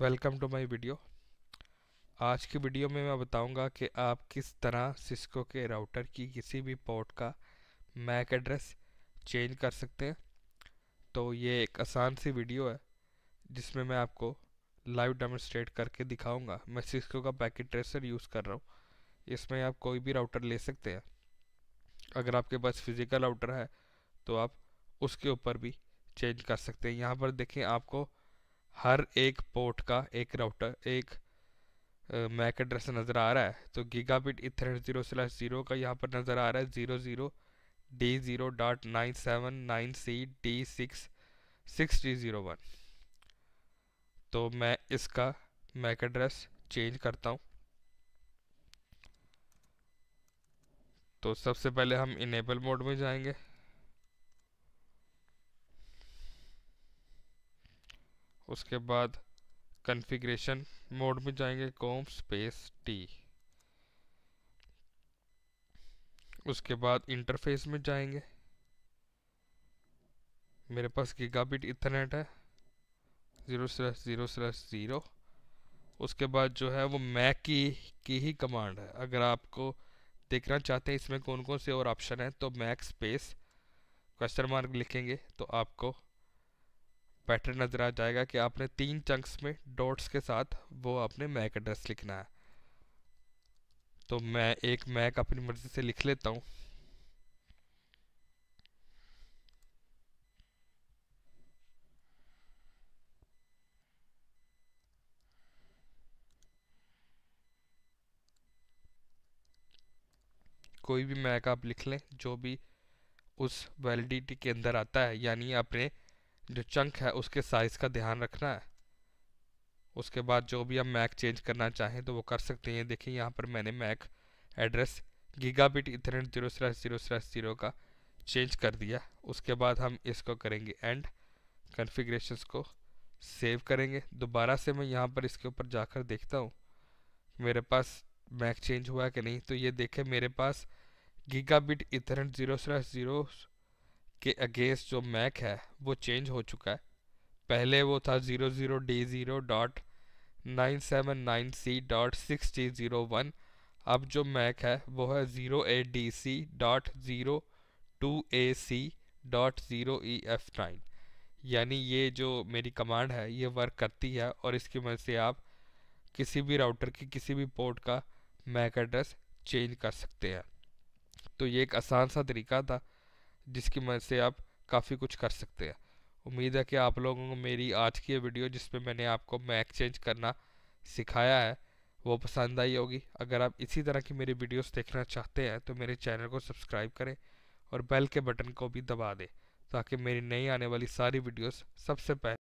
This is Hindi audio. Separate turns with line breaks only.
वेलकम टू माय वीडियो आज की वीडियो में मैं बताऊंगा कि आप किस तरह सिस्को के राउटर की किसी भी पोर्ट का मैक एड्रेस चेंज कर सकते हैं तो ये एक आसान सी वीडियो है जिसमें मैं आपको लाइव डेमोस्ट्रेट करके दिखाऊंगा मैं सिस्को का पैकेट ट्रेसर यूज़ कर रहा हूँ इसमें आप कोई भी राउटर ले सकते हैं अगर आपके पास फिज़िकल राउटर है तो आप उसके ऊपर भी चेंज कर सकते हैं यहाँ पर देखें आपको हर एक पोर्ट का एक राउटर एक मैक एड्रेस नज़र आ रहा है तो gigabit ethernet zero slash zero का यहाँ पर नज़र आ रहा है zero zero D zero dot nine seven nine C D six six D zero one तो मैं इसका मैक एड्रेस चेंज करता हूँ तो सबसे पहले हम इनेबल मोड में जाएंगे उसके बाद कॉन्फ़िगरेशन मोड में जाएंगे कॉम स्पेस टी उसके बाद इंटरफेस में जाएंगे मेरे पास गीगाबिट इथरनेट है zero slash zero slash zero उसके बाद जो है वो मैक की की ही कमांड है अगर आपको देखना चाहते हैं इसमें कौन कौन से और ऑप्शन हैं तो मैक स्पेस क्वेश्चन मार्क लिखेंगे तो आपको पैटर्न नज़र आ जाएगा कि आपने तीन चंक्स में डॉट्स के साथ वो आपने मैक एड्रेस लिखना है तो मैं एक मैक अपनी मर्ज़ी से लिख लेता हूँ कोई भी मैक आप लिख लें जो भी उस वैलिडिटी के अंदर आता है यानी आपने जो चंक है उसके साइज़ का ध्यान रखना है उसके बाद जो भी आप मैक चेंज करना चाहें तो वो कर सकते हैं देखिए यहाँ पर मैंने MAC address gigabit ethernet zero slash zero slash zero का चेंज कर दिया उसके बाद हम इसको करेंगे एंड कन्फिग्रेशन को सेव करेंगे दोबारा से मैं यहाँ पर इसके ऊपर जाकर देखता हूँ मेरे पास मैक चेंज हुआ कि नहीं तो ये देखें मेरे पास gigabit ethernet zero slash zero के अगेंस्ट जो मैक है वो चेंज हो चुका है पहले वो था zero zero D zero dot nine seven nine C dot six T zero one अब जो मैक है वो है zero A D C dot zero two A C dot zero E F nine यानी ये जो मेरी कमांड है ये वर्क करती है और इसकी मदद से आप किसी भी राउटर की किसी भी पोर्ट का मैक एड्रेस चेंज कर सकते हैं तो ये एक आसान सा तरीका था जिसकी मदद से आप काफ़ी कुछ कर सकते हैं उम्मीद है कि आप लोगों को मेरी आज की वीडियो जिसमें मैंने आपको मैक चेंज करना सिखाया है वो पसंद आई होगी अगर आप इसी तरह की मेरी वीडियोस देखना चाहते हैं तो मेरे चैनल को सब्सक्राइब करें और बेल के बटन को भी दबा दें ताकि मेरी नई आने वाली सारी वीडियोस सबसे पहले